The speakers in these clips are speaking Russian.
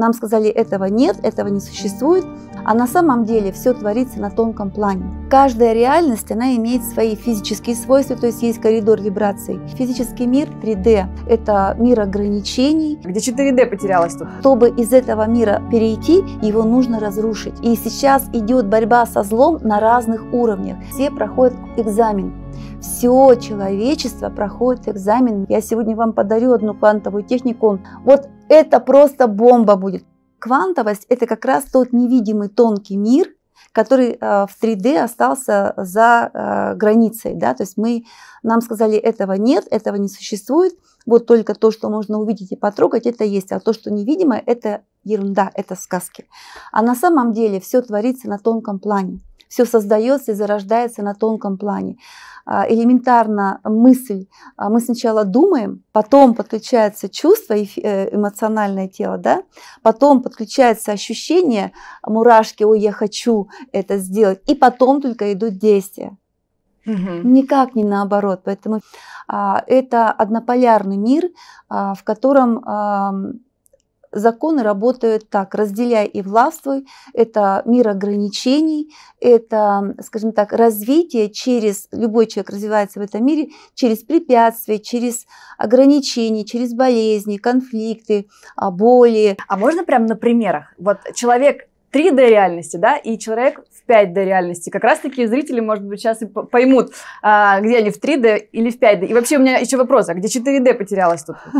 Нам сказали, этого нет, этого не существует, а на самом деле все творится на тонком плане. Каждая реальность, она имеет свои физические свойства, то есть есть коридор вибраций. Физический мир 3D – это мир ограничений. Где 4D потерялась тут? Чтобы из этого мира перейти, его нужно разрушить. И сейчас идет борьба со злом на разных уровнях. Все проходят экзамен все человечество проходит экзамен. Я сегодня вам подарю одну квантовую технику. Вот это просто бомба будет. Квантовость – это как раз тот невидимый тонкий мир, который э, в 3D остался за э, границей. Да? То есть мы, нам сказали, этого нет, этого не существует. Вот только то, что можно увидеть и потрогать, это есть. А то, что невидимо, это ерунда, это сказки. А на самом деле все творится на тонком плане. Все создается и зарождается на тонком плане. А, элементарно мысль, а, мы сначала думаем, потом подключается чувство, э, эмоциональное тело, да, потом подключается ощущение, мурашки, ой, я хочу это сделать, и потом только идут действия. Угу. Никак не наоборот. Поэтому а, это однополярный мир, а, в котором а, законы работают так, разделяй и властвуй, это мир ограничений, это, скажем так, развитие через, любой человек развивается в этом мире через препятствия, через ограничения, через болезни, конфликты, а, боли. А можно прям на примерах? Вот человек 3D реальности, да, и человек 5D реальности. Как раз-таки зрители, может быть, сейчас и поймут, а, где они в 3D или в 5D. И вообще у меня еще вопрос, а где 4D потерялась тут?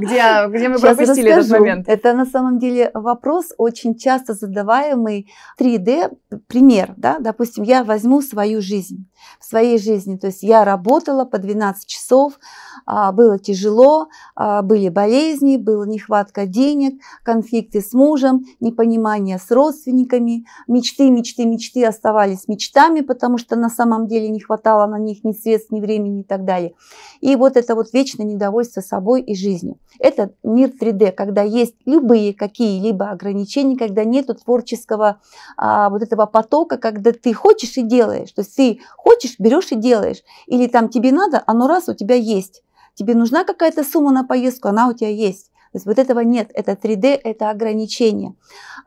Где, где мы сейчас пропустили расскажу. этот момент? Это на самом деле вопрос, очень часто задаваемый. 3D пример, да, допустим, я возьму свою жизнь, в своей жизни, то есть я работала по 12 часов, а, было тяжело, а, были болезни, была нехватка денег, конфликты с мужем, непонимание с родственниками, мечты, мечты, мечты оставались мечтами, потому что на самом деле не хватало на них ни средств, ни времени и так далее. И вот это вот вечное недовольство собой и жизнью. Это мир 3D, когда есть любые какие-либо ограничения, когда нет творческого а, вот этого потока, когда ты хочешь и делаешь. То есть ты хочешь, берешь и делаешь. Или там тебе надо, оно раз у тебя есть. Тебе нужна какая-то сумма на поездку, она у тебя есть. То есть вот этого нет, это 3D, это ограничение.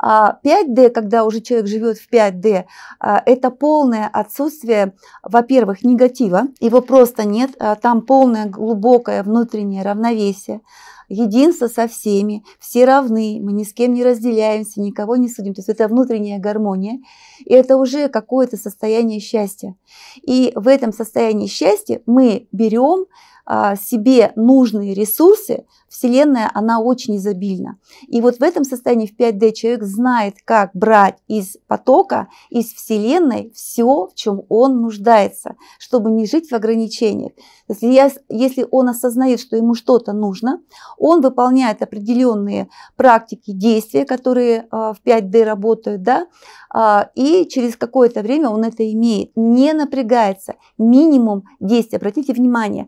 5D, а когда уже человек живет в 5D, а, это полное отсутствие, во-первых, негатива, его просто нет, а там полное глубокое внутреннее равновесие, единство со всеми, все равны, мы ни с кем не разделяемся, никого не судим. То есть это внутренняя гармония, и это уже какое-то состояние счастья. И в этом состоянии счастья мы берем а, себе нужные ресурсы, Вселенная, она очень изобильна. И вот в этом состоянии в 5D человек знает, как брать из потока, из Вселенной все, в чем он нуждается, чтобы не жить в ограничениях. Если, я, если он осознает, что ему что-то нужно, он выполняет определенные практики, действия, которые а, в 5D работают, да, а, и через какое-то время он это имеет, не напрягается, минимум действий. Обратите внимание,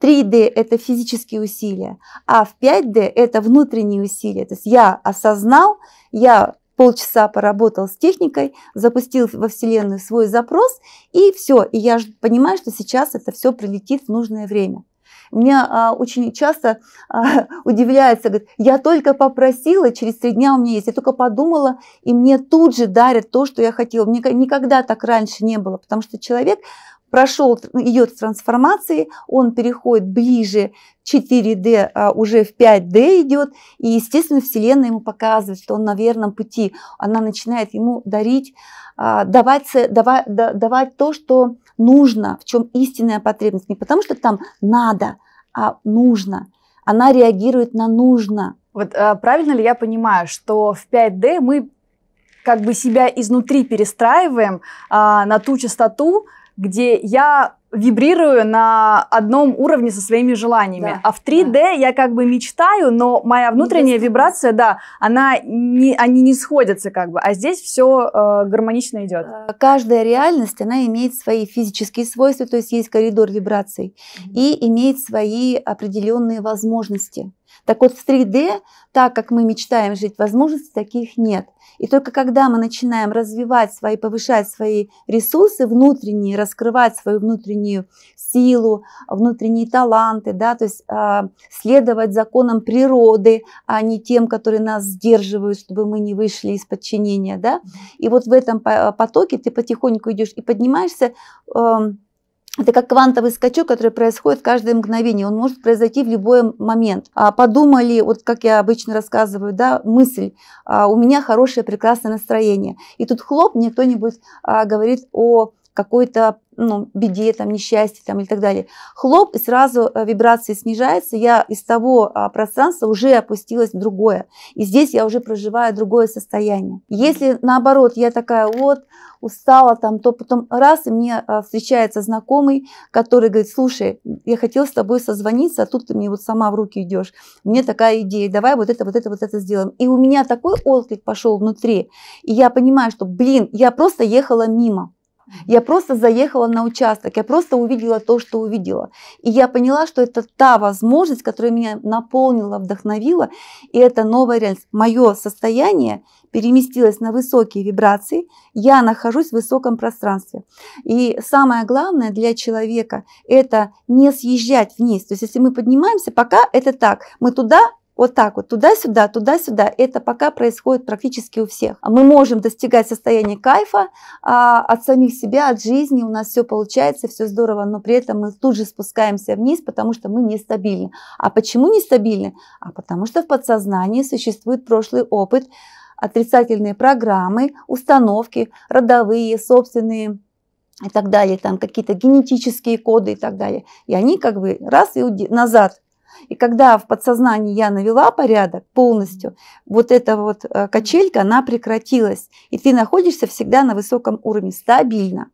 3D – это физические усилия, а в 5D – это внутренние усилия. То есть я осознал, я полчаса поработал с техникой, запустил во Вселенную свой запрос, и все. И я понимаю, что сейчас это все прилетит в нужное время. Меня а, очень часто а, удивляется, говорит, я только попросила, через три дня у меня есть, я только подумала, и мне тут же дарят то, что я хотела. Мне никогда так раньше не было, потому что человек прошел, идет трансформации, он переходит ближе 4D, а уже в 5D идет, и, естественно, Вселенная ему показывает, что он на верном пути. Она начинает ему дарить, а, давать, давать, давать то, что нужно, в чем истинная потребность. Не потому, что там надо, а нужно. Она реагирует на нужно. Вот а, правильно ли я понимаю, что в 5D мы как бы себя изнутри перестраиваем а, на ту частоту, где я вибрирую на одном уровне со своими желаниями. Да, а в 3D да. я как бы мечтаю, но моя внутренняя вибрация, да, она не, они не сходятся как бы, а здесь все э, гармонично идет. Каждая реальность, она имеет свои физические свойства, то есть есть коридор вибраций, mm-hmm. и имеет свои определенные возможности. Так вот, в 3D, так как мы мечтаем жить, возможностей таких нет. И только когда мы начинаем развивать свои, повышать свои ресурсы внутренние, раскрывать свою внутреннюю силу, внутренние таланты, да, то есть э, следовать законам природы, а не тем, которые нас сдерживают, чтобы мы не вышли из подчинения, да. И вот в этом потоке ты потихоньку идешь и поднимаешься. Э, это как квантовый скачок, который происходит каждое мгновение. Он может произойти в любой момент. А подумали, вот как я обычно рассказываю, да, мысль, а у меня хорошее, прекрасное настроение. И тут хлоп, мне кто-нибудь а, говорит о какой-то ну, беде, там, несчастье там, и так далее. Хлоп, и сразу э, вибрации снижаются. Я из того а, пространства уже опустилась в другое. И здесь я уже проживаю другое состояние. Если наоборот, я такая вот устала, там, то потом раз, и мне а, встречается знакомый, который говорит, слушай, я хотел с тобой созвониться, а тут ты мне вот сама в руки идешь. Мне такая идея, давай вот это, вот это, вот это сделаем. И у меня такой отклик пошел внутри. И я понимаю, что, блин, я просто ехала мимо. Я просто заехала на участок, я просто увидела то, что увидела. И я поняла, что это та возможность, которая меня наполнила, вдохновила, и это новая реальность. Мое состояние переместилось на высокие вибрации, я нахожусь в высоком пространстве. И самое главное для человека – это не съезжать вниз. То есть если мы поднимаемся, пока это так, мы туда вот так вот, туда-сюда, туда-сюда. Это пока происходит практически у всех. А мы можем достигать состояния кайфа а, от самих себя, от жизни. У нас все получается, все здорово, но при этом мы тут же спускаемся вниз, потому что мы нестабильны. А почему нестабильны? А потому что в подсознании существует прошлый опыт, отрицательные программы, установки, родовые, собственные и так далее, там какие-то генетические коды и так далее. И они как бы раз и назад и когда в подсознании я навела порядок полностью, вот эта вот э, качелька, она прекратилась. И ты находишься всегда на высоком уровне, стабильно.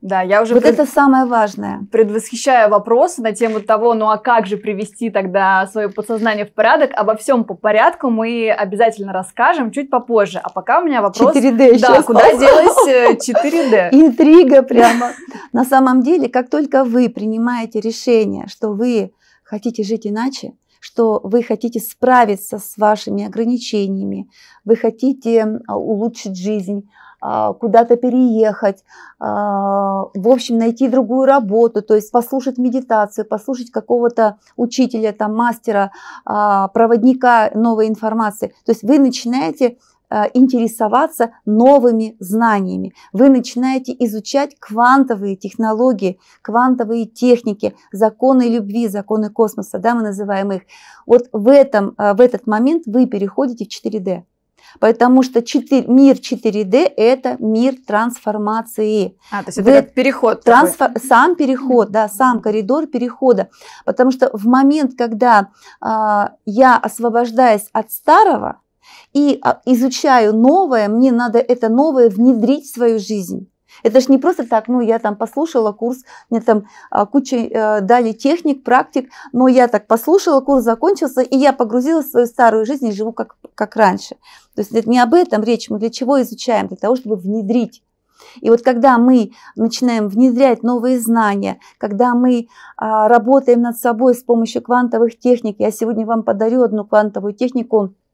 Да, я уже вот пред... это самое важное. Предвосхищая вопрос на тему того, ну а как же привести тогда свое подсознание в порядок? Обо всем по порядку мы обязательно расскажем чуть попозже. А пока у меня вопрос. 4D да, куда делось 4D? Э, Интрига прямо. На самом деле, как только вы принимаете решение, что вы хотите жить иначе, что вы хотите справиться с вашими ограничениями, вы хотите улучшить жизнь, а, куда-то переехать, а, в общем, найти другую работу, то есть послушать медитацию, послушать какого-то учителя, там, мастера, а, проводника новой информации. То есть вы начинаете Э, интересоваться новыми знаниями. Вы начинаете изучать квантовые технологии, квантовые техники, законы любви, законы космоса, да, мы называем их. Вот в, этом, э, в этот момент вы переходите в 4D. Потому что 4, мир 4D – это мир трансформации. А, то есть это Вы, как переход трансфор, такой. Сам переход, да, сам коридор перехода. Потому что в момент, когда э, я освобождаюсь от старого, и а, изучаю новое, мне надо это новое внедрить в свою жизнь. Это же не просто так, ну, я там послушала курс, мне там а, куча э, дали техник, практик, но я так послушала, курс закончился, и я погрузилась в свою старую жизнь и живу как, как раньше. То есть это не об этом речь, мы для чего изучаем? Для того, чтобы внедрить. И вот когда мы начинаем внедрять новые знания, когда мы а, работаем над собой с помощью квантовых техник, я сегодня вам подарю одну квантовую технику –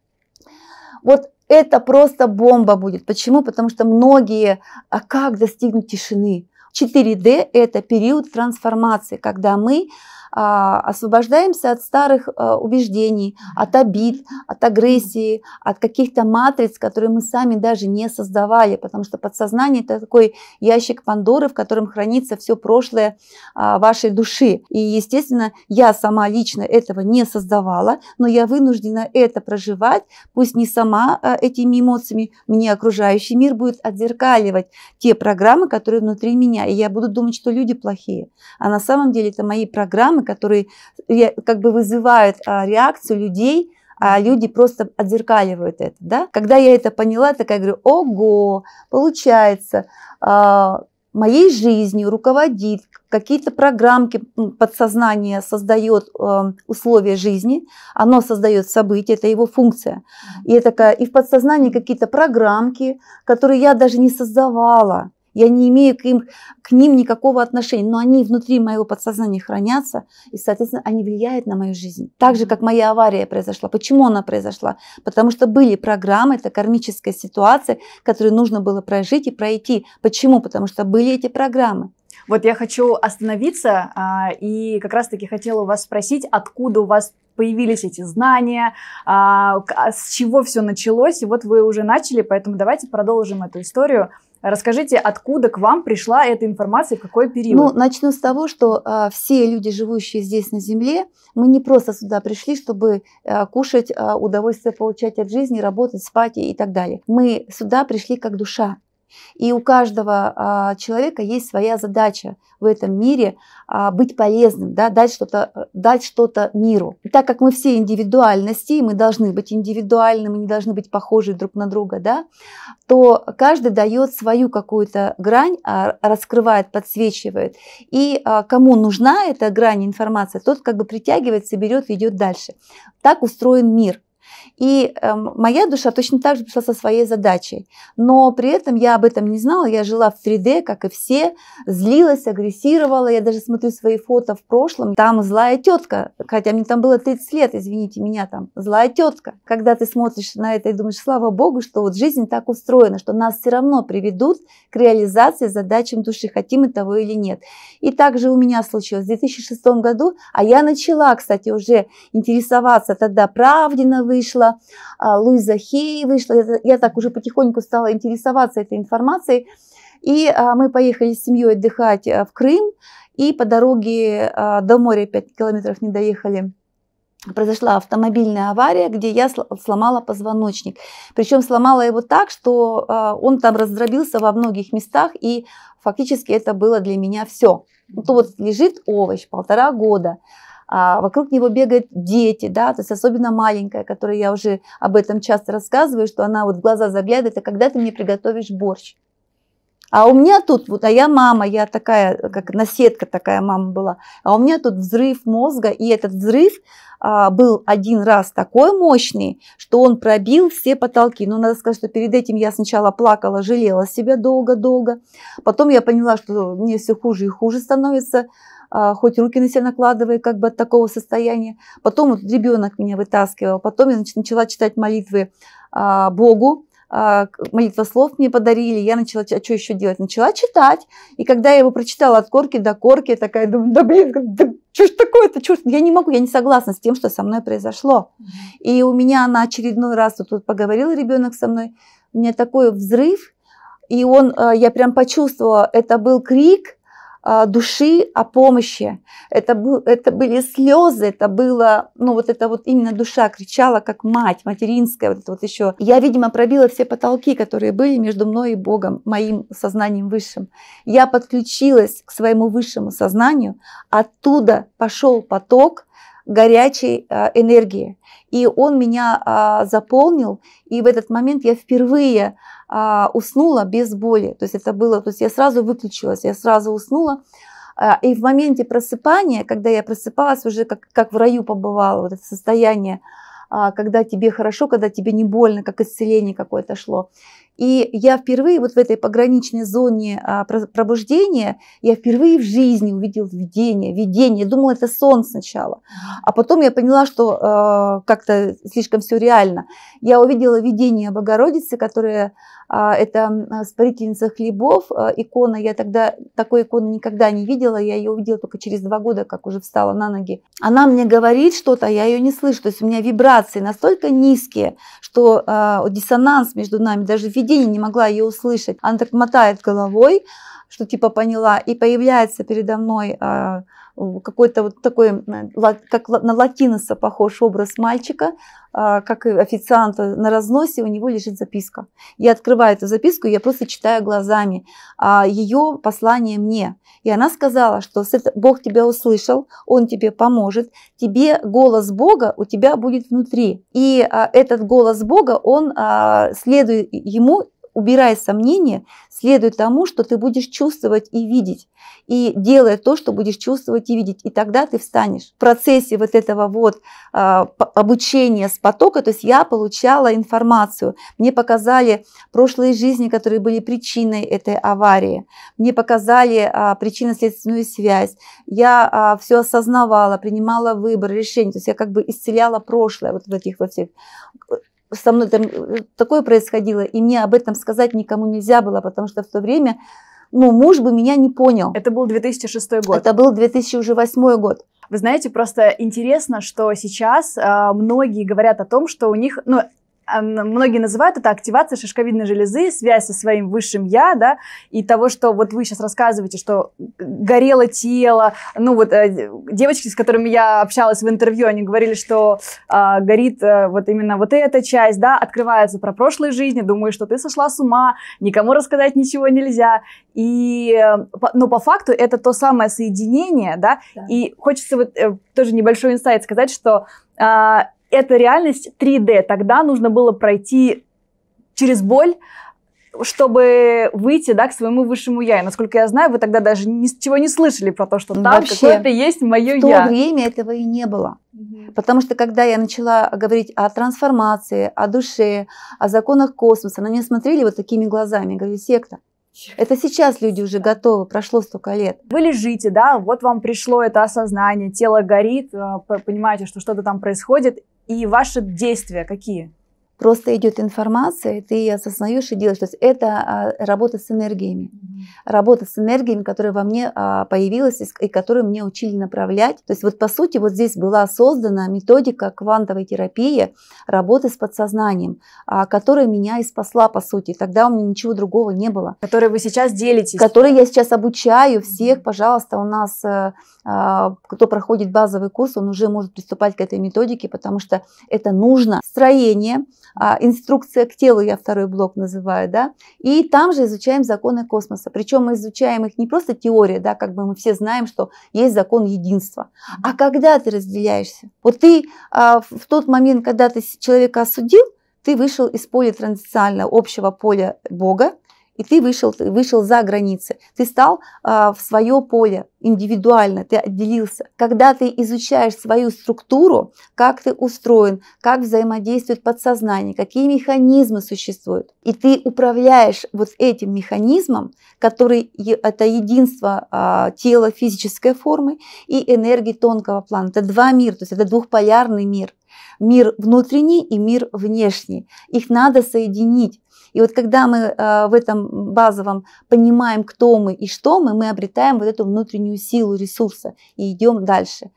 вот это просто бомба будет. Почему? Потому что многие, а как достигнуть тишины? 4D – это период трансформации, когда мы а, освобождаемся от старых а, убеждений, от обид, от агрессии, от каких-то матриц, которые мы сами даже не создавали, потому что подсознание это такой ящик Пандоры, в котором хранится все прошлое а, вашей души. И, естественно, я сама лично этого не создавала, но я вынуждена это проживать, пусть не сама этими эмоциями, мне окружающий мир будет отзеркаливать те программы, которые внутри меня, и я буду думать, что люди плохие. А на самом деле это мои программы, программы, которые как бы вызывают а, реакцию людей, а люди просто отзеркаливают это, да. Когда я это поняла, такая говорю, ого, получается, а, моей жизнью руководит, какие-то программки подсознание создает э, условия жизни, оно создает события, это его функция. И, такая, и в подсознании какие-то программки, которые я даже не создавала. Я не имею к, им, к ним никакого отношения, но они внутри моего подсознания хранятся, и, соответственно, они влияют на мою жизнь. Так же, как моя авария произошла. Почему она произошла? Потому что были программы, это кармическая ситуация, которую нужно было прожить и пройти. Почему? Потому что были эти программы. Вот я хочу остановиться а, и как раз-таки хотела у вас спросить, откуда у вас появились эти знания, а, а с чего все началось. И вот вы уже начали, поэтому давайте продолжим эту историю. Расскажите, откуда к вам пришла эта информация, в какой период? Ну, начну с того, что э, все люди, живущие здесь на Земле, мы не просто сюда пришли, чтобы э, кушать, э, удовольствие получать от жизни, работать, спать и, и так далее. Мы сюда пришли как душа. И у каждого а, человека есть своя задача в этом мире а, быть полезным, да, дать что-то э, дать что миру. И так как мы все индивидуальности, мы должны быть индивидуальны, мы не должны быть похожи друг на друга, да, то каждый дает свою какую-то грань, а, раскрывает, подсвечивает. И кому нужна эта грань информации, тот как бы притягивается, берет, идет дальше. Так устроен мир. И э, моя душа точно так же пришла со своей задачей. Но при этом я об этом не знала. Я жила в 3D, как и все. Злилась, агрессировала. Я даже смотрю свои фото в прошлом. Там злая тетка. Хотя мне там было 30 лет, извините меня, там злая тетка. Когда ты смотришь на это и думаешь, слава богу, что вот жизнь так устроена, что нас все равно приведут к реализации задачам души, хотим мы того или нет. И также у меня случилось в 2006 году, а я начала, кстати, уже интересоваться тогда правдиновые вышла, а, Луиза Хей вышла. Я, так уже потихоньку стала интересоваться этой информацией. И а, мы поехали с семьей отдыхать а, в Крым. И по дороге до моря 5 километров не доехали произошла автомобильная авария, где я сломала позвоночник. Причем сломала его так, что он там раздробился во многих местах, и фактически это было для меня все. Ну, Тут вот лежит овощ полтора года, а вокруг него бегают дети, да, то есть особенно маленькая, которой я уже об этом часто рассказываю, что она вот в глаза заглядывает, а когда ты мне приготовишь борщ? А у меня тут, вот, а я мама, я такая, как наседка такая мама была, а у меня тут взрыв мозга, и этот взрыв а, был один раз такой мощный, что он пробил все потолки. Но ну, надо сказать, что перед этим я сначала плакала, жалела себя долго-долго, потом я поняла, что мне все хуже и хуже становится, а, хоть руки на себя накладывая как бы от такого состояния. Потом вот ребенок меня вытаскивал, потом я начала читать молитвы а, Богу, а, молитва слов мне подарили, я начала, а что еще делать? Начала читать, и когда я его прочитала от корки до корки, я такая думаю, да блин, да что ж такое-то, чушь, я не могу, я не согласна с тем, что со мной произошло. И у меня на очередной раз, вот тут поговорил ребенок со мной, у меня такой взрыв, и он, я прям почувствовала, это был крик, а, души о помощи. Это, был, это были слезы, это было, ну вот это вот именно душа кричала, как мать, материнская, вот это вот еще. Я, видимо, пробила все потолки, которые были между мной и Богом, моим сознанием высшим. Я подключилась к своему высшему сознанию, оттуда пошел поток, горячей а, энергии. И он меня а, заполнил, и в этот момент я впервые а, уснула без боли. То есть это было, то есть я сразу выключилась, я сразу уснула. А, и в моменте просыпания, когда я просыпалась, уже как, как в раю побывала, вот это состояние, а, когда тебе хорошо, когда тебе не больно, как исцеление какое-то шло. И я впервые вот в этой пограничной зоне а, пробуждения, я впервые в жизни увидела видение, видение. думала, это сон сначала. А потом я поняла, что а, как-то слишком все реально. Я увидела видение Богородицы, которая а, это а, спорительница хлебов», а, икона, я тогда такой иконы никогда не видела, я ее увидела только через два года, как уже встала на ноги. Она мне говорит что-то, я ее не слышу, то есть у меня вибрации настолько низкие, что диссонанс между нами, даже в видении не могла ее услышать. Она так мотает головой, что типа поняла, и появляется передо мной какой-то вот такой, как на латиноса похож образ мальчика а, как и официанта на разносе, у него лежит записка. Я открываю эту записку, я просто читаю глазами а, ее послание мне. И она сказала, что Бог тебя услышал, Он тебе поможет, тебе голос Бога у тебя будет внутри. И а, этот голос Бога, он следует ему убирая сомнения, следует тому, что ты будешь чувствовать и видеть, и делая то, что будешь чувствовать и видеть, и тогда ты встанешь. В процессе вот этого вот а, обучения с потока, то есть я получала информацию, мне показали прошлые жизни, которые были причиной этой аварии, мне показали а, причинно-следственную связь, я а, все осознавала, принимала выбор, решение, то есть я как бы исцеляла прошлое вот в этих во всех со мной там э, такое происходило, и мне об этом сказать никому нельзя было, потому что в то время, ну, муж бы меня не понял. Это был 2006 год. Это был 2008 год. Вы знаете, просто интересно, что сейчас э, многие говорят о том, что у них, ну, а, многие называют это активация шишковидной железы, связь со своим высшим я, да, и того, что вот вы сейчас рассказываете, что горело тело, ну вот э, девочки, с которыми я общалась в интервью, они говорили, что э, горит э, вот именно вот эта часть, да, открывается про прошлые жизни, думаю, что ты сошла с ума, никому рассказать ничего нельзя, и, э, по, но по факту это то самое соединение, да, да. и хочется вот э, тоже небольшой инсайт сказать, что а, это реальность 3D. Тогда нужно было пройти через боль, чтобы выйти да, к своему высшему я. И, насколько я знаю, вы тогда даже ничего не слышали про то, что там Вообще, какое-то есть мое я. В то время этого и не было. Потому что когда я начала говорить о трансформации, о душе, о законах космоса, на меня смотрели вот такими глазами, говорю, секта. Это сейчас люди уже готовы, прошло столько лет. Вы лежите, да, вот вам пришло это осознание, тело горит, э, понимаете, что что-то там происходит, и ваши действия какие? Просто идет информация, и ты осознаешь и делаешь. То есть это а, работа с энергиями. Работа с энергиями, которая во мне а, появилась и которую мне учили направлять. То есть вот по сути вот здесь была создана методика квантовой терапии работы с подсознанием, а, которая меня и спасла по сути. Тогда у меня ничего другого не было. Которой вы сейчас делитесь. Которой я сейчас обучаю всех. Пожалуйста, у нас э, а, кто проходит базовый курс, он уже может приступать к этой методике, потому что это нужно. Строение, а, инструкция к телу, я второй блок называю, да, и там же изучаем законы космоса. Причем мы изучаем их не просто теория, да, как бы мы все знаем, что есть закон единства, а когда ты разделяешься. Вот ты а, в тот момент, когда ты человека осудил, ты вышел из поля транзициального, общего поля Бога, и ты вышел, ты вышел за границы, ты стал а, в свое поле индивидуально, ты отделился. Когда ты изучаешь свою структуру, как ты устроен, как взаимодействует подсознание, какие механизмы существуют, и ты управляешь вот этим механизмом, который это единство а, тела физической формы и энергии тонкого плана. Это два мира, то есть это двухполярный мир. Мир внутренний и мир внешний. Их надо соединить. И вот когда мы э, в этом базовом понимаем, кто мы и что мы, мы обретаем вот эту внутреннюю силу ресурса и идем дальше.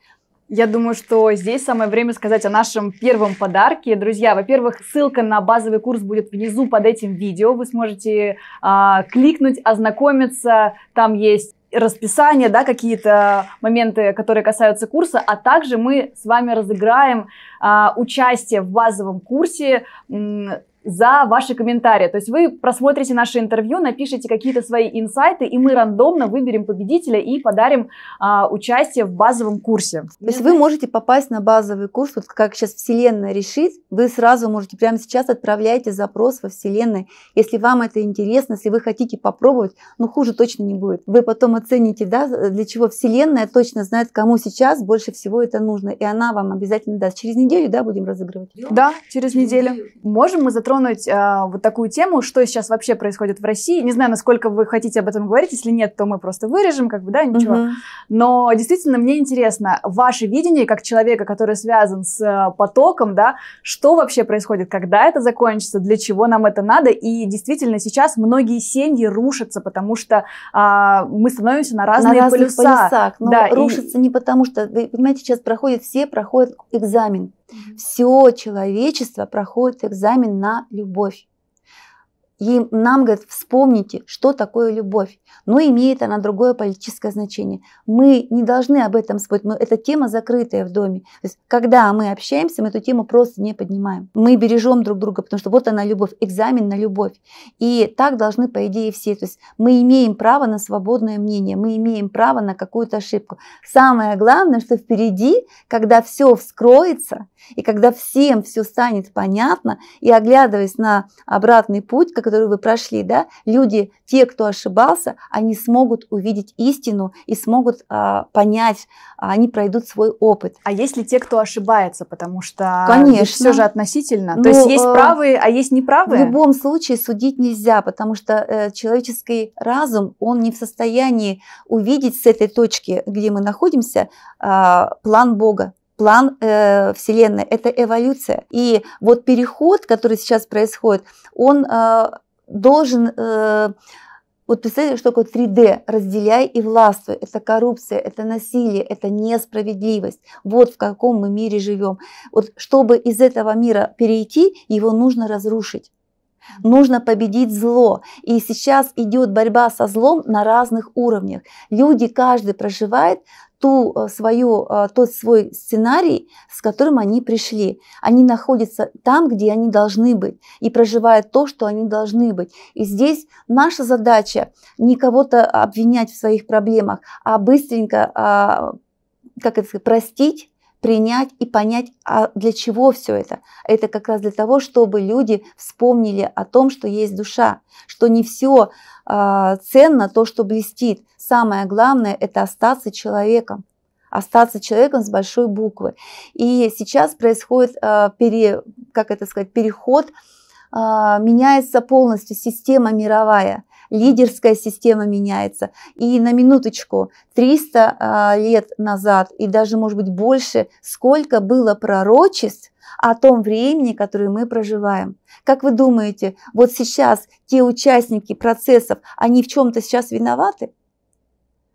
Я думаю, что здесь самое время сказать о нашем первом подарке. Друзья, во-первых, ссылка на базовый курс будет внизу под этим видео. Вы сможете а, кликнуть, ознакомиться. Там есть расписание, да, какие-то моменты, которые касаются курса, а также мы с вами разыграем а, участие в базовом курсе м, за ваши комментарии. То есть вы просмотрите наше интервью, напишите какие-то свои инсайты, и мы рандомно выберем победителя и подарим а, участие в базовом курсе. То есть вы можете попасть на базовый курс, вот как сейчас Вселенная решит, вы сразу можете прямо сейчас отправляйте запрос во Вселенной. Если вам это интересно, если вы хотите попробовать, ну хуже точно не будет. Вы потом оцените, да, для чего Вселенная точно знает, кому сейчас больше всего это нужно, и она вам обязательно даст. Через неделю, да, будем разыгрывать? Да, через неделю. Можем мы затронуть затронуть э, вот такую тему, что сейчас вообще происходит в России. Не знаю, насколько вы хотите об этом говорить. Если нет, то мы просто вырежем, как бы, да, ничего. Угу. Но действительно, мне интересно, ваше видение как человека, который связан с э, потоком, да, что вообще происходит, когда это закончится, для чего нам это надо. И действительно, сейчас многие семьи рушатся, потому что э, мы становимся на разные на полюса. полюсах. Но ну, да, рушатся и... не потому, что, вы понимаете, сейчас проходят все, проходят экзамен. Все человечество проходит экзамен на любовь. И нам говорят, вспомните, что такое любовь. Но имеет она другое политическое значение. Мы не должны об этом спорить. Мы, эта тема закрытая в доме. То есть, когда мы общаемся, мы эту тему просто не поднимаем. Мы бережем друг друга, потому что вот она любовь, экзамен на любовь. И так должны, по идее, все. То есть мы имеем право на свободное мнение, мы имеем право на какую-то ошибку. Самое главное, что впереди, когда все вскроется, и когда всем все станет понятно, и оглядываясь на обратный путь, как которую вы прошли, да, люди, те, кто ошибался, они смогут увидеть истину и смогут а, понять, а, они пройдут свой опыт. А если те, кто ошибается, потому что Конечно. все же относительно, ну, то есть ну, есть э, правые, а есть неправые? В любом случае судить нельзя, потому что э, человеческий разум, он не в состоянии увидеть с этой точки, где мы находимся, э, план Бога план э, Вселенной, это эволюция. И вот переход, который сейчас происходит, он э, должен... Э, вот представьте, что такое 3D. Разделяй и властвуй. Это коррупция, это насилие, это несправедливость. Вот в каком мы мире живем. Вот чтобы из этого мира перейти, его нужно разрушить. Нужно победить зло. И сейчас идет борьба со злом на разных уровнях. Люди, каждый проживает ту э, свою, э, тот свой сценарий, с которым они пришли. Они находятся там, где они должны быть, и проживают то, что они должны быть. И здесь наша задача не кого-то обвинять в своих проблемах, а быстренько а, как это сказать, простить, принять и понять, а для чего все это. Это как раз для того, чтобы люди вспомнили о том, что есть душа, что не все э, а, ценно то, что блестит. Самое главное – это остаться человеком остаться человеком с большой буквы. И сейчас происходит, э, пере, как это сказать, переход, э, меняется полностью система мировая лидерская система меняется. И на минуточку, 300 а, лет назад и даже, может быть, больше, сколько было пророчеств о том времени, которое мы проживаем. Как вы думаете, вот сейчас те участники процессов, они в чем-то сейчас виноваты?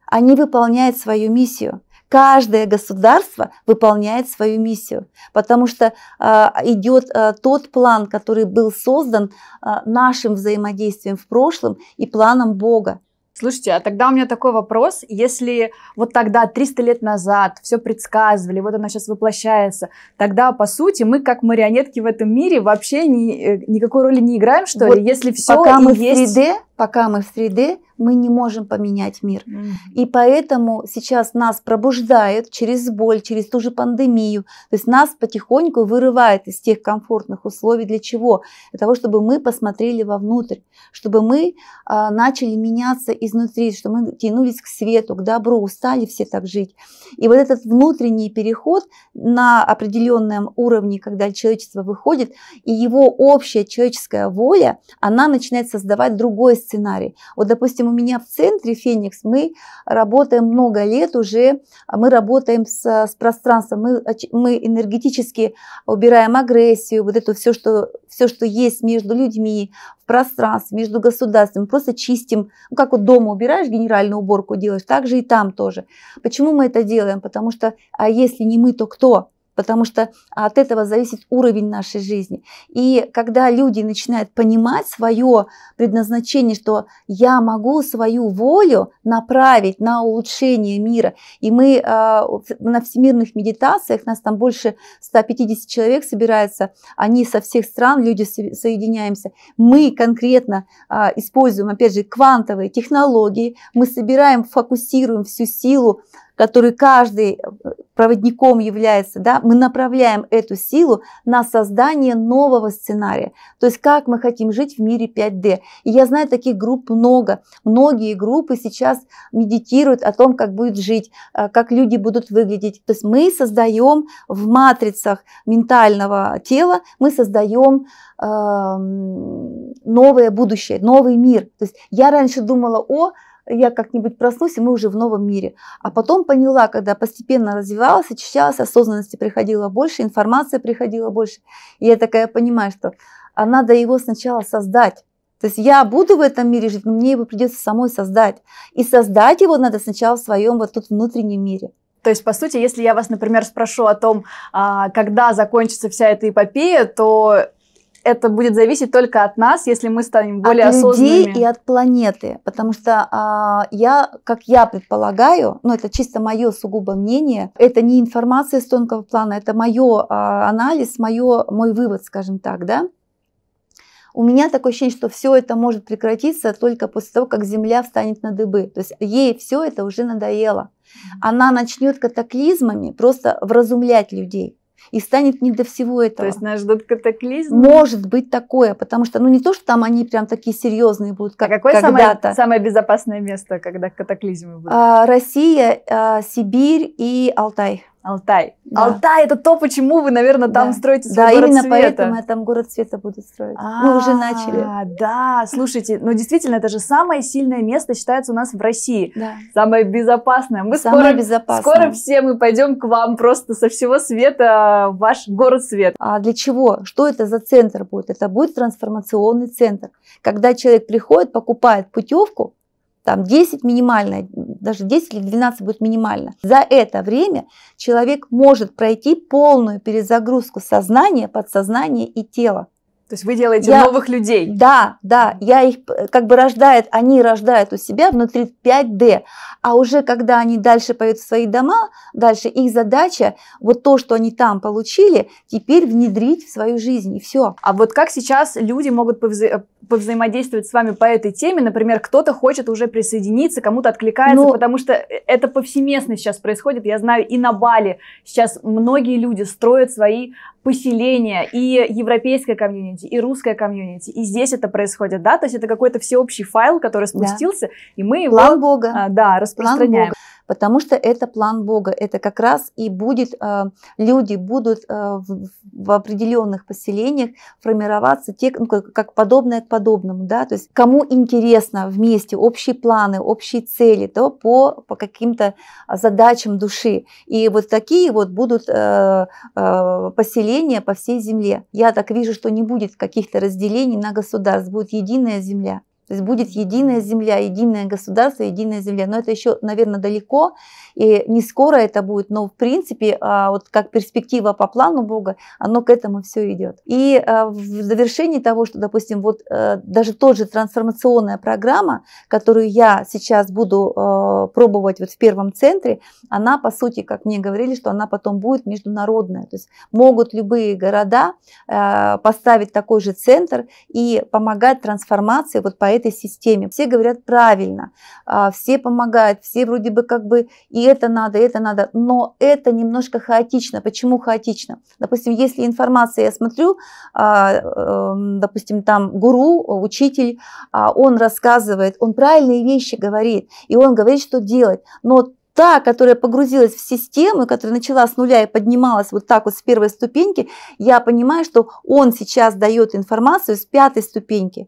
Они выполняют свою миссию каждое государство выполняет свою миссию, потому что э, идет э, тот план, который был создан э, нашим взаимодействием в прошлом и планом Бога. Слушайте, а тогда у меня такой вопрос. Если вот тогда, 300 лет назад, все предсказывали, вот оно сейчас воплощается, тогда, по сути, мы как марионетки в этом мире вообще ни, э, никакой роли не играем, что вот ли? Если все пока мы есть... в 3D, Пока мы в среде, мы не можем поменять мир. Mm. И поэтому сейчас нас пробуждают через боль, через ту же пандемию. То есть нас потихоньку вырывает из тех комфортных условий. Для чего? Для того, чтобы мы посмотрели вовнутрь, чтобы мы а, начали меняться изнутри, чтобы мы тянулись к свету, к добру, устали все так жить. И вот этот внутренний переход на определенном уровне, когда человечество выходит, и его общая человеческая воля, она начинает создавать другой сценарий. Вот, допустим, у меня в центре Феникс мы работаем много лет уже, а мы работаем с, с пространством, мы, мы энергетически убираем агрессию, вот это все что, все, что есть между людьми, в пространстве, между государствами, просто чистим, ну, как вот дома убираешь, генеральную уборку делаешь, так же и там тоже. Почему мы это делаем? Потому что а если не мы, то кто? потому что от этого зависит уровень нашей жизни. И когда люди начинают понимать свое предназначение, что я могу свою волю направить на улучшение мира, и мы э, на всемирных медитациях, нас там больше 150 человек собирается, они со всех стран, люди соединяемся, мы конкретно э, используем, опять же, квантовые технологии, мы собираем, фокусируем всю силу который каждый э, проводником является, да, мы направляем эту силу на создание нового сценария. То есть как мы хотим жить в мире 5D. И я знаю, таких групп много. Многие группы сейчас медитируют о том, как будет жить, э, как люди будут выглядеть. То есть мы создаем в матрицах ментального тела, мы создаем э, новое будущее, новый мир. То есть я раньше думала о я как-нибудь проснусь, и мы уже в новом мире. А потом поняла, когда постепенно развивалась, очищалась, осознанности приходило больше, информация приходила больше. И я такая понимаю, что а надо его сначала создать. То есть я буду в этом мире жить, но мне его придется самой создать. И создать его надо сначала в своем вот тут внутреннем мире. То есть, по сути, если я вас, например, спрошу о том, а, когда закончится вся эта эпопея, то это будет зависеть только от нас, если мы станем более от осознанными. От людей и от планеты, потому что а, я, как я предполагаю, ну это чисто мое сугубо мнение, это не информация с тонкого плана, это мое а, анализ, моё мой вывод, скажем так, да. У меня такое ощущение, что все это может прекратиться только после того, как Земля встанет на дыбы. То есть ей все это уже надоело. Она начнет катаклизмами просто вразумлять людей и станет не до всего этого. То есть нас ждут катаклизмы? Может быть такое, потому что, ну не то, что там они прям такие серьезные будут, как а какое когда-то. Самое, самое безопасное место, когда катаклизмы будут? А, Россия, а, Сибирь и Алтай. Алтай. Да. Алтай это то, почему вы, наверное, там да. строите свой да, город именно поэтому я там город света буду строить. А-а-а, Мы уже а, начали. Да, слушайте, ну действительно, это же самое сильное место считается у нас в России. Да. Самое безопасное. Мы самое скоро, безопасное. скоро все мы пойдем к вам просто со всего света в ваш город свет. А для чего? Что это за центр будет? Это будет трансформационный центр. Когда человек приходит, покупает путевку, там 10 минимально, даже 10 или 12 будет минимально. За это время человек может пройти полную перезагрузку сознания, подсознания и тела. То есть вы делаете я, новых людей. Да, да, я их как бы рождает, они рождают у себя внутри 5D. А уже когда они дальше поют в свои дома, дальше их задача, вот то, что они там получили, теперь внедрить в свою жизнь, и все. А вот как сейчас люди могут повза повзаимодействовать с вами по этой теме? Например, кто-то хочет уже присоединиться, кому-то откликается, Но... Ну потому что э, это повсеместно сейчас происходит. Я знаю, и на Бали сейчас многие люди строят свои поселения, и европейская комьюнити, и русская комьюнити, и здесь это происходит, да, то есть это какой-то всеобщий файл, который спустился, да. и мы его... План Бога. А, да, распространяем. План Бога потому что это план Бога. Это как раз и будет, э, люди будут э, в определенных поселениях формироваться те, ну, как подобное к подобному. Да? То есть кому интересно вместе общие планы, общие цели, то по, по каким-то задачам души. И вот такие вот будут э, поселения по всей земле. Я так вижу, что не будет каких-то разделений на государств, будет единая земля. То есть будет единая земля, единое государство, единая земля. Но это еще, наверное, далеко, и не скоро это будет. Но, в принципе, а, вот как перспектива по плану Бога, оно к этому все идет. И а, в завершении того, что, допустим, вот э, даже тот же трансформационная программа, которую я сейчас буду э, пробовать вот в первом центре, она, по сути, как мне говорили, что она потом будет международная. То есть могут любые города э, поставить такой же центр и помогать трансформации вот по этой этой системе. Все говорят правильно, а, все помогают, все вроде бы как бы и это надо, и это надо, но это немножко хаотично. Почему хаотично? Допустим, если информация, я смотрю, а, эм, допустим, там гуру, учитель, а, он рассказывает, он правильные вещи говорит, и он говорит, что делать, но та, которая погрузилась в систему, которая начала с нуля и поднималась вот так вот с первой ступеньки, я понимаю, что он сейчас дает информацию с пятой ступеньки.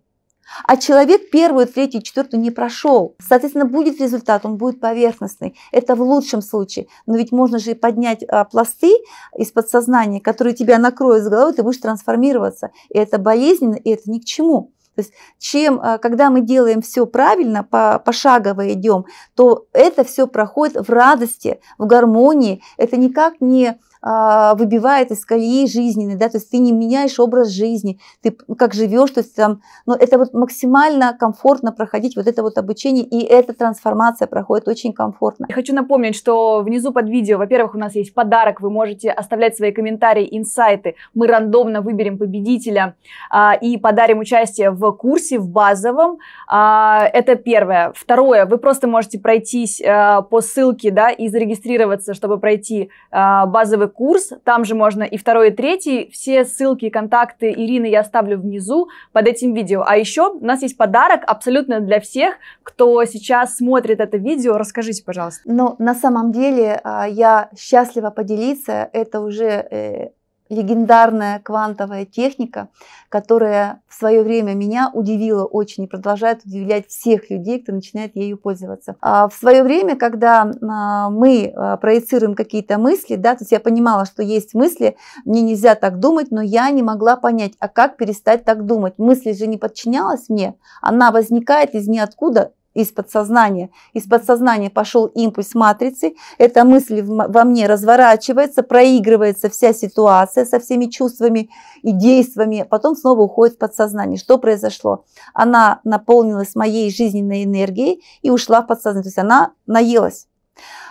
А человек первую, третью, четвертую не прошел. Соответственно, будет результат, он будет поверхностный. Это в лучшем случае. Но ведь можно же и поднять а, пласты из подсознания, которые тебя накроют с головой, ты будешь трансформироваться. И это болезненно, и это ни к чему. То есть, чем, а, когда мы делаем все правильно, по, пошагово идем, то это все проходит в радости, в гармонии. Это никак не а, выбивает из колеи жизненной, да, то есть ты не меняешь образ жизни, ты как живешь, то есть там, ну, это вот максимально комфортно проходить вот это вот обучение, и эта трансформация проходит очень комфортно. Я хочу напомнить, что внизу под видео, во-первых, у нас есть подарок, вы можете оставлять свои комментарии, инсайты, мы рандомно выберем победителя а, и подарим участие в курсе, в базовом, а, это первое. Второе, вы просто можете пройтись а, по ссылке, да, и зарегистрироваться, чтобы пройти а, базовый курс, там же можно и второй, и третий. Все ссылки и контакты Ирины я оставлю внизу под этим видео. А еще у нас есть подарок абсолютно для всех, кто сейчас смотрит это видео. Расскажите, пожалуйста. Ну, на самом деле а, я счастлива поделиться. Это уже э, легендарная квантовая техника, которая в свое время меня удивила очень и продолжает удивлять всех людей, кто начинает ею пользоваться. А в свое время, когда а, мы а, проецируем какие-то мысли, да, то есть я понимала, что есть мысли, мне нельзя так думать, но я не могла понять, а как перестать так думать. Мысли же не подчинялась мне, она возникает из ниоткуда, из подсознания. Из подсознания пошел импульс матрицы. Эта мысль во мне разворачивается, проигрывается вся ситуация со всеми чувствами и действиями. А потом снова уходит в подсознание. Что произошло? Она наполнилась моей жизненной энергией и ушла в подсознание. То есть она наелась.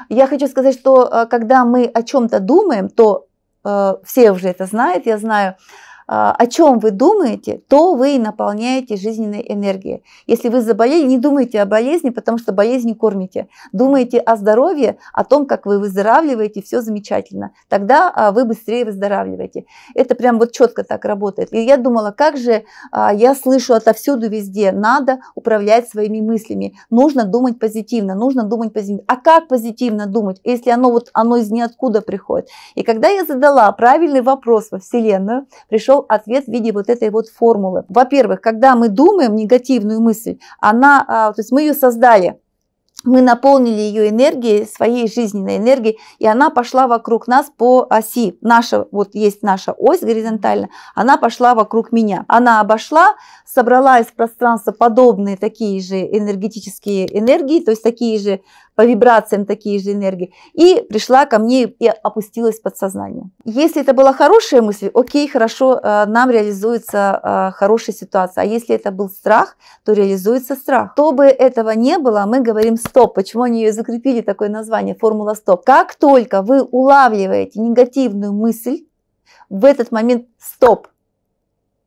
Я хочу сказать, что э, когда мы о чем-то думаем, то э, все уже это знают, я знаю, а, о чем вы думаете, то вы и наполняете жизненной энергией. Если вы заболели, не думайте о болезни, потому что болезнь не кормите. Думайте о здоровье, о том, как вы выздоравливаете, все замечательно. Тогда а, вы быстрее выздоравливаете. Это прям вот четко так работает. И я думала, как же а, я слышу отовсюду везде, надо управлять своими мыслями, нужно думать позитивно, нужно думать позитивно. А как позитивно думать, если оно вот оно из ниоткуда приходит? И когда я задала правильный вопрос во Вселенную, пришел пришел ответ в виде вот этой вот формулы. Во-первых, когда мы думаем негативную мысль, она, а, то есть мы ее создали, мы наполнили ее энергией, своей жизненной энергией, и она пошла вокруг нас по оси. Наша, вот есть наша ось горизонтально, она пошла вокруг меня. Она обошла, собрала из пространства подобные такие же энергетические энергии, то есть такие же по вибрациям такие же энергии, и пришла ко мне и опустилась в подсознание. Если это была хорошая мысль, окей, хорошо, э, нам реализуется э, хорошая ситуация. А если это был страх, то реализуется страх. Чтобы этого не было, мы говорим «стоп». Почему они ее закрепили, такое название, формула «стоп». Как только вы улавливаете негативную мысль, в этот момент «стоп»,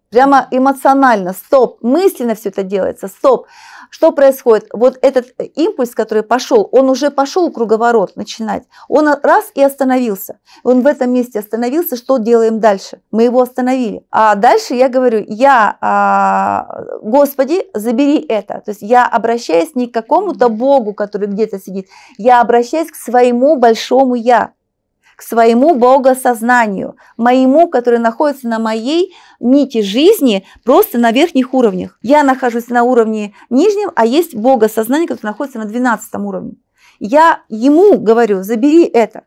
Прямо эмоционально, стоп, мысленно все это делается, стоп. Что происходит? Вот этот э, импульс, который пошел, он уже пошел круговорот начинать. Он раз и остановился. Он в этом месте остановился. Что делаем дальше? Мы его остановили. А дальше я говорю, я, а, Господи, забери это. То есть я обращаюсь не к какому-то Богу, который где-то сидит. Я обращаюсь к своему большому Я к своему богосознанию, моему, который находится на моей нити жизни, просто на верхних уровнях. Я нахожусь на уровне нижнем, а есть богосознание, которое находится на 12 уровне. Я ему говорю, забери это,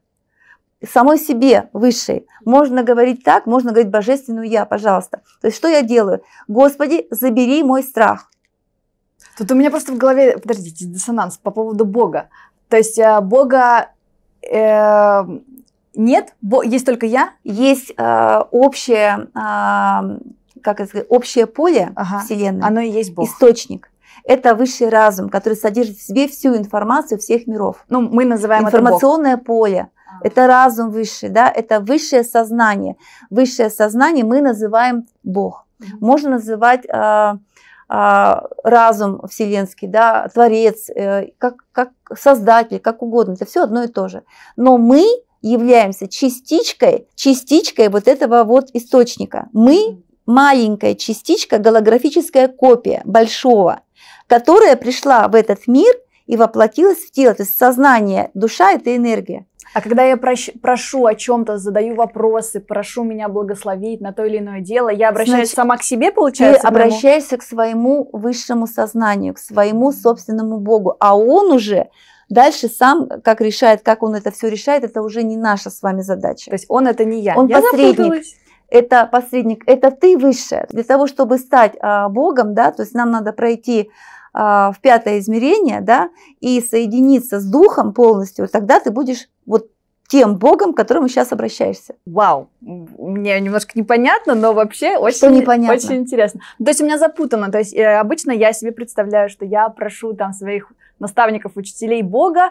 самой себе высшей. Можно говорить так, можно говорить божественную я, пожалуйста. То есть что я делаю? Господи, забери мой страх. Тут у меня просто в голове, подождите, диссонанс по поводу Бога. То есть э, Бога э, нет, есть только я. Есть э, общее, э, как сказать, общее поле ага. Вселенной. Оно и есть Бог. Источник. Это высший разум, который содержит в себе всю информацию всех миров. Ну, мы называем информационное это поле. А. Это разум высший, да? Это высшее сознание. Высшее сознание мы называем Бог. Можно называть э, э, разум вселенский, да, творец, э, как, как создатель, как угодно, это все одно и то же. Но мы являемся частичкой, частичкой вот этого вот источника. Мы маленькая частичка, голографическая копия большого, которая пришла в этот мир и воплотилась в тело. То есть сознание, душа – это энергия. А когда я прощ- прошу о чем-то, задаю вопросы, прошу меня благословить на то или иное дело, я обращаюсь Значит, сама к себе, получается? Ты обращаешься к своему высшему сознанию, к своему собственному Богу, а он уже Дальше сам, как решает, как он это все решает, это уже не наша с вами задача. То есть он это не я. Он я посредник. Запуталась это посредник, это ты высшее. Для того, чтобы стать а, Богом, да, то есть нам надо пройти а, в пятое измерение, да, и соединиться с Духом полностью, тогда ты будешь вот тем Богом, к которому сейчас обращаешься. Вау, мне немножко непонятно, но вообще очень, что непонятно? очень интересно. То есть у меня запутано, то есть э, обычно я себе представляю, что я прошу там своих наставников, учителей Бога,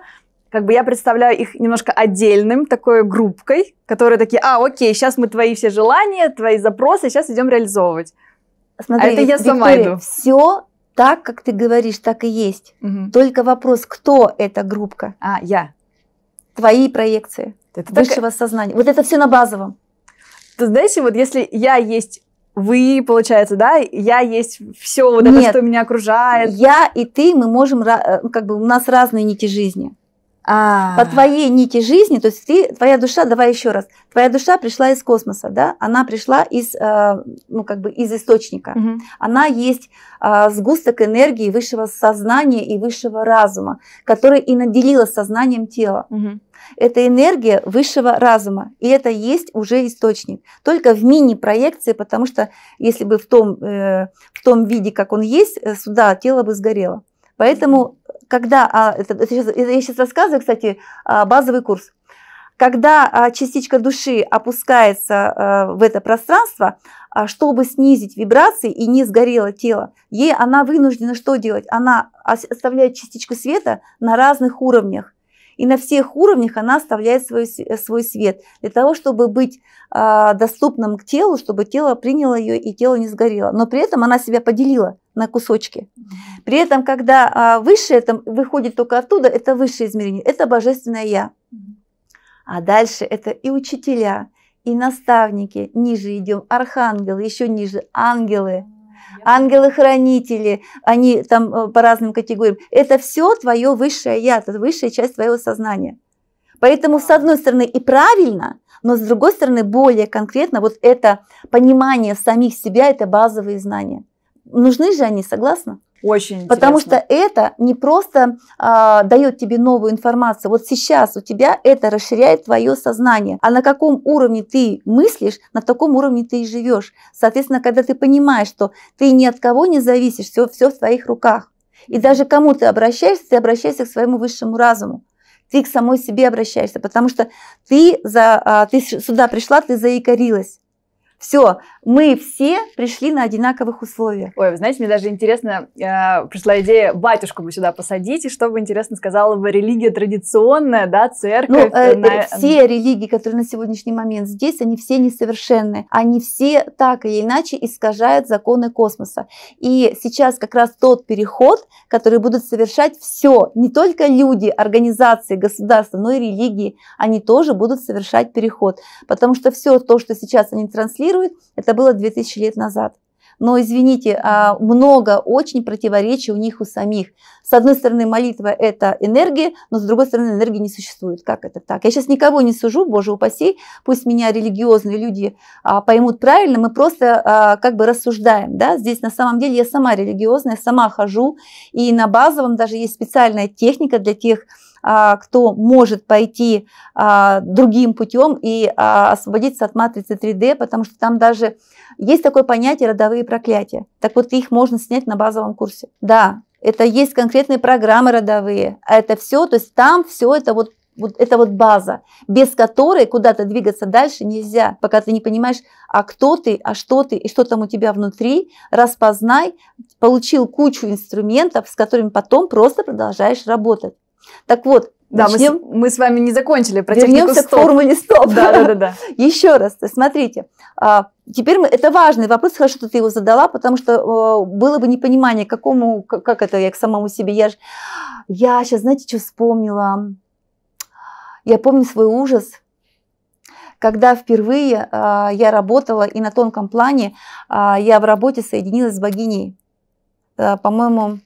как бы я представляю их немножко отдельным, такой группкой, которые такие, а, окей, сейчас мы твои все желания, твои запросы, сейчас идем реализовывать. Смотри, а это я Виктория, сама иду. Все так, как ты говоришь, так и есть. Угу. Только вопрос, кто эта группка? А, я. Твои проекции это высшего так... сознания. Вот это все на базовом. Ты знаешь, вот если я есть вы, получается, да, я есть все вот Нет, что меня окружает. Я и ты, мы можем, э, ну, как бы у нас разные нити жизни. А-а-а. По твоей нити жизни, то есть ты, твоя душа, давай еще раз, твоя душа пришла из космоса, да, она пришла из, э, ну, как бы из источника. Угу. Она есть э, сгусток энергии высшего сознания и высшего разума, который и наделила сознанием тела. Угу это энергия высшего разума. И это есть уже источник. Только в мини-проекции, потому что если бы в том, э, в том виде, как он есть, э, сюда тело бы сгорело. Поэтому, когда... А, это, это, сейчас, это я сейчас рассказываю, кстати, а, базовый курс. Когда а, частичка души опускается а, в это пространство, чтобы снизить вибрации и не сгорело тело, ей она вынуждена что делать? Она оставляет частичку света на разных уровнях. И на всех уровнях она оставляет свой, э, свой свет для того, чтобы быть э, доступным к телу, чтобы тело приняло ее и тело не сгорело. Но при этом она себя поделила на кусочки. При этом, когда э, а, высшее там, выходит только оттуда, это высшее измерение, это божественное я. А дальше это и учителя, и наставники, ниже идем, архангелы, еще ниже ангелы ангелы-хранители, они там э, по разным категориям. Это все твое высшее я, это высшая часть твоего сознания. Поэтому, с одной стороны, и правильно, но с другой стороны, более конкретно, вот это понимание самих себя, это базовые знания. Нужны же они, согласна? Очень интересно. Потому что это не просто а, дает тебе новую информацию. Вот сейчас у тебя это расширяет твое сознание. А на каком уровне ты мыслишь, на таком уровне ты и живешь. Соответственно, когда ты понимаешь, что ты ни от кого не зависишь, все, все в твоих руках. И даже кому ты обращаешься, ты обращаешься к своему высшему разуму. Ты к самой себе обращаешься, потому что ты, за, а, ты сюда пришла, ты заикарилась. Все, мы все пришли на одинаковых условиях. Ой, вы знаете, мне даже интересно, э, пришла идея батюшку бы сюда посадить, и что бы, интересно, сказала бы религия традиционная, да, церковь? Ну, э, на... Э, все религии, которые на сегодняшний момент здесь, они все несовершенны. Они все так или иначе искажают законы космоса. И сейчас как раз тот переход, который будут совершать все, не только люди, организации, государства, но и религии, они тоже будут совершать переход. Потому что все то, что сейчас они транслируют, коррелирует, это было 2000 лет назад. Но, извините, а, много очень противоречий у них у самих. С одной стороны, молитва – это энергия, но с другой стороны, энергии не существует. Как это так? Я сейчас никого не сужу, боже упаси, пусть меня религиозные люди а, поймут правильно, мы просто а, как бы рассуждаем. Да? Здесь на самом деле я сама религиозная, сама хожу, и на базовом даже есть специальная техника для тех, а, кто может пойти а, другим путем и а, освободиться от матрицы 3D, потому что там даже есть такое понятие родовые проклятия. Так вот, их можно снять на базовом курсе. Да, это есть конкретные программы родовые, а это все, то есть там все это вот вот это вот база, без которой куда-то двигаться дальше нельзя, пока ты не понимаешь, а кто ты, а что ты, и что там у тебя внутри, распознай, получил кучу инструментов, с которыми потом просто продолжаешь работать. Так вот, да, мы, с, мы с вами не закончили про Вернемся технику стоп. к формуле стоп. Да, да, да, Еще раз, смотрите, а, теперь мы, это важный вопрос, хорошо, что ты его задала, потому что было бы непонимание, какому, как это я к самому себе, я, я сейчас, знаете, что вспомнила? Я помню свой ужас, когда впервые а, я работала и на тонком плане а, я в работе соединилась с богиней. Э, по-моему,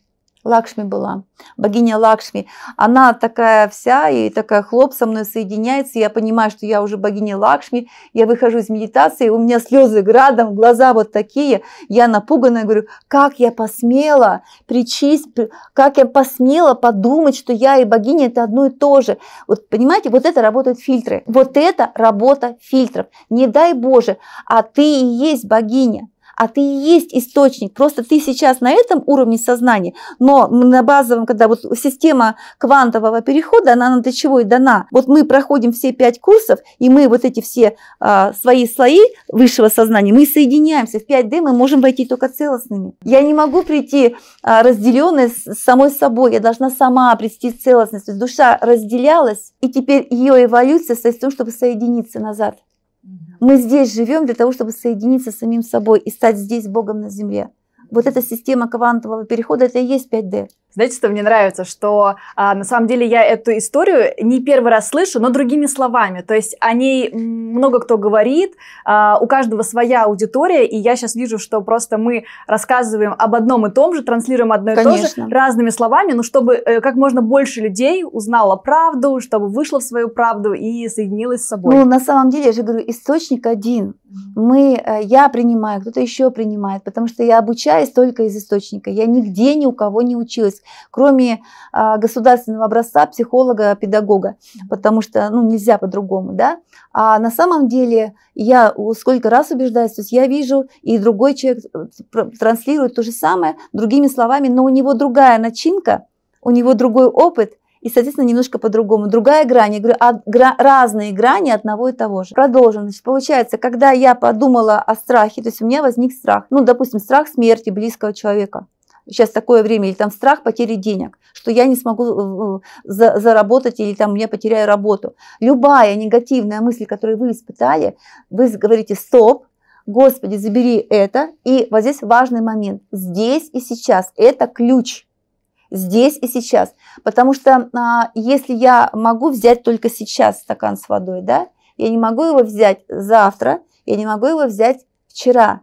Лакшми была, богиня Лакшми. Она такая вся и такая хлоп со мной соединяется. Я понимаю, что я уже богиня Лакшми. Я выхожу из медитации, у меня слезы градом, глаза вот такие. Я напуганная говорю, как я посмела причисть, как я посмела подумать, что я и богиня это одно и то же. Вот понимаете, вот это работают фильтры. Вот это работа фильтров. Не дай Боже, а ты и есть богиня а ты и есть источник. Просто ты сейчас на этом уровне сознания, но на базовом, когда вот система квантового перехода, она на для чего и дана. Вот мы проходим все пять курсов, и мы вот эти все а, свои слои высшего сознания, мы соединяемся. В 5D мы можем войти только целостными. Я не могу прийти а, разделенной с самой собой, я должна сама прийти в целостность. душа разделялась, и теперь ее эволюция состоит в том, чтобы соединиться назад. Мы здесь живем для того, чтобы соединиться с самим собой и стать здесь Богом на земле. Вот эта система квантового перехода, это и есть 5D. Знаете, что мне нравится, что а, на самом деле я эту историю не первый раз слышу, но другими словами. То есть о ней много кто говорит, а, у каждого своя аудитория, и я сейчас вижу, что просто мы рассказываем об одном и том же, транслируем одно и Конечно. то же разными словами, но чтобы э, как можно больше людей узнало правду, чтобы вышло в свою правду и соединилось с собой. Ну, на самом деле, я же говорю, источник один. Мы, э, я принимаю, кто-то еще принимает, потому что я обучаюсь только из источника. Я нигде ни у кого не училась кроме а, государственного образца психолога, педагога, потому что ну, нельзя по-другому. Да? А на самом деле я сколько раз убеждаюсь, то есть я вижу, и другой человек э, транслирует то же самое другими словами, но у него другая начинка, у него другой опыт – и, соответственно, немножко по-другому. Другая грань, я говорю, а, гра, разные грани одного и того же. Продолжим. Значит, получается, когда я подумала о страхе, то есть у меня возник страх, ну, допустим, страх смерти близкого человека сейчас такое время, или там страх потери денег, что я не смогу э, э, заработать, или там я потеряю работу. Любая негативная мысль, которую вы испытали, вы говорите «стоп», Господи, забери это. И вот здесь важный момент. Здесь и сейчас. Это ключ. Здесь и сейчас. Потому что а, если я могу взять только сейчас стакан с водой, да, я не могу его взять завтра, я не могу его взять вчера.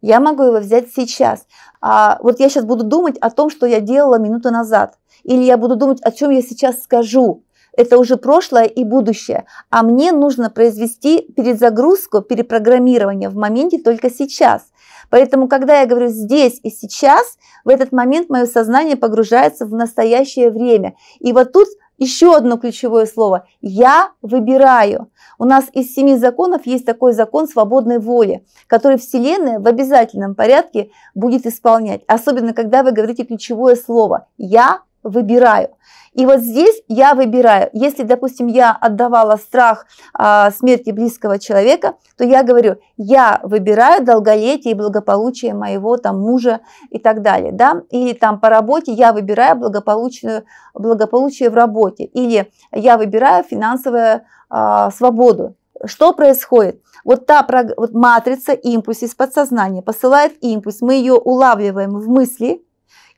Я могу его взять сейчас. А вот я сейчас буду думать о том, что я делала минуту назад. Или я буду думать, о чем я сейчас скажу. Это уже прошлое и будущее. А мне нужно произвести перезагрузку, перепрограммирование в моменте только сейчас. Поэтому, когда я говорю здесь и сейчас, в этот момент мое сознание погружается в настоящее время. И вот тут еще одно ключевое слово – я выбираю. У нас из семи законов есть такой закон свободной воли, который Вселенная в обязательном порядке будет исполнять, особенно когда вы говорите ключевое слово «я выбираю. И вот здесь я выбираю. Если, допустим, я отдавала страх а, смерти близкого человека, то я говорю, я выбираю долголетие и благополучие моего там мужа и так далее, да, или там по работе я выбираю благополучие благополучие в работе, или я выбираю финансовую а, свободу. Что происходит? Вот та вот матрица импульс из подсознания посылает импульс, мы ее улавливаем в мысли –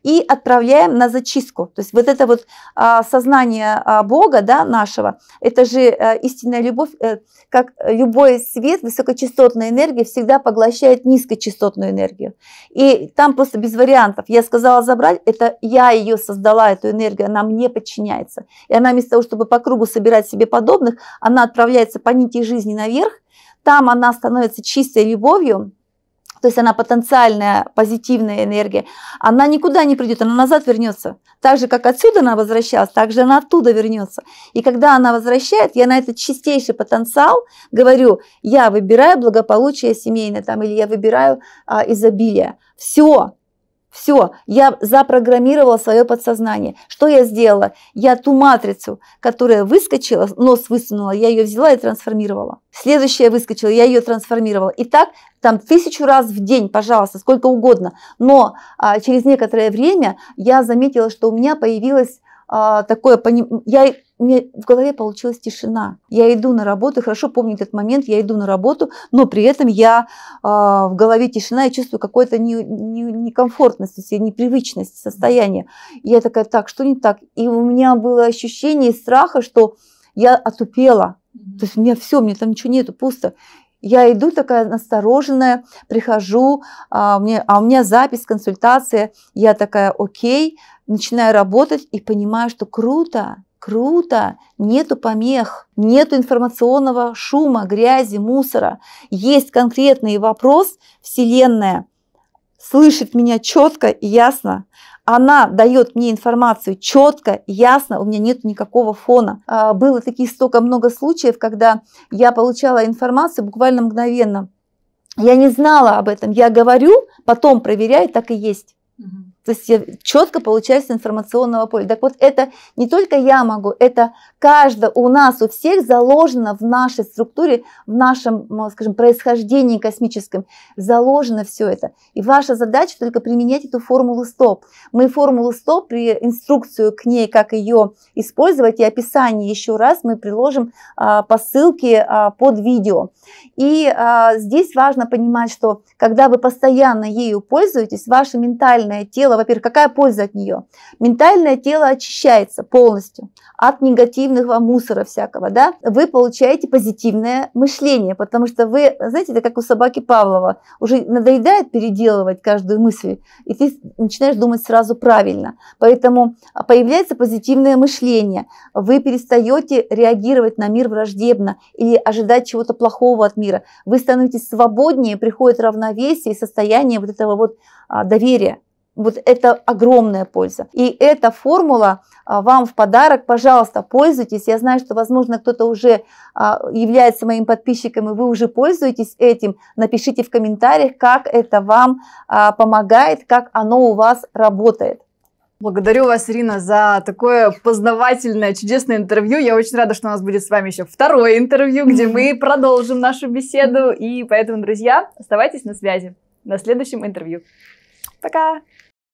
и отправляем на зачистку. То есть вот это вот а, сознание а, Бога да, нашего, это же э, истинная любовь, э, как любой свет, высокочастотная энергия всегда поглощает низкочастотную энергию. И там просто без вариантов. Я сказала забрать, это я ее создала, эту энергию, она мне подчиняется. И она вместо того, чтобы по кругу собирать себе подобных, она отправляется по нити жизни наверх, там она становится чистой любовью, то есть она потенциальная позитивная энергия, она никуда не придет, она назад вернется. Так же, как отсюда она возвращалась, так же она оттуда вернется. И когда она возвращает, я на этот чистейший потенциал говорю, я выбираю благополучие семейное там, или я выбираю а, изобилие. Все, все, я запрограммировала свое подсознание. Что я сделала? Я ту матрицу, которая выскочила, нос высунула, я ее взяла и трансформировала. Следующая выскочила, я ее трансформировала. И так там тысячу раз в день, пожалуйста, сколько угодно. Но а, через некоторое время я заметила, что у меня появилось а, такое понимание. Я у меня в голове получилась тишина. Я иду на работу, хорошо помню этот момент, я иду на работу, но при этом я э, в голове тишина, я чувствую какое то не, не, некомфортность, непривычность состояние. И я такая, так, что не так? И у меня было ощущение страха, что я отупела. То есть у меня все, мне там ничего нету, пусто. Я иду такая настороженная, прихожу, а у, меня, а у меня запись, консультация. Я такая, окей, начинаю работать и понимаю, что круто, Круто, нету помех, нету информационного шума, грязи, мусора. Есть конкретный вопрос, Вселенная слышит меня четко и ясно. Она дает мне информацию четко, ясно, у меня нет никакого фона. А, было таких столько много случаев, когда я получала информацию буквально мгновенно. Я не знала об этом, я говорю, потом проверяю, так и есть. То есть я четко получаю с информационного поля. Так вот, это не только я могу, это каждый у нас, у всех заложено в нашей структуре, в нашем, скажем, происхождении космическом, заложено все это. И ваша задача только применять эту формулу СТОП. Мы формулу СТОП, при инструкцию к ней, как ее использовать и описание еще раз мы приложим а, по ссылке а, под видео. И а, здесь важно понимать, что когда вы постоянно ею пользуетесь, ваше ментальное тело, тело, во-первых, какая польза от нее? Ментальное тело очищается полностью от негативного мусора всякого, да? Вы получаете позитивное мышление, потому что вы, знаете, это как у собаки Павлова, уже надоедает переделывать каждую мысль, и ты начинаешь думать сразу правильно. Поэтому а, появляется позитивное мышление, вы перестаете реагировать на мир враждебно или ожидать чего-то плохого от мира, вы становитесь свободнее, приходит равновесие и состояние вот этого вот а, доверия. Вот это огромная польза. И эта формула а, вам в подарок, пожалуйста, пользуйтесь. Я знаю, что, возможно, кто-то уже а, является моим подписчиком, и вы уже пользуетесь этим. Напишите в комментариях, как это вам а, помогает, как оно у вас работает. Благодарю вас, Ирина, за такое познавательное, чудесное интервью. Я очень рада, что у нас будет с вами еще второе интервью, где мы продолжим нашу беседу. И поэтому, друзья, оставайтесь на связи. На следующем интервью. Пока!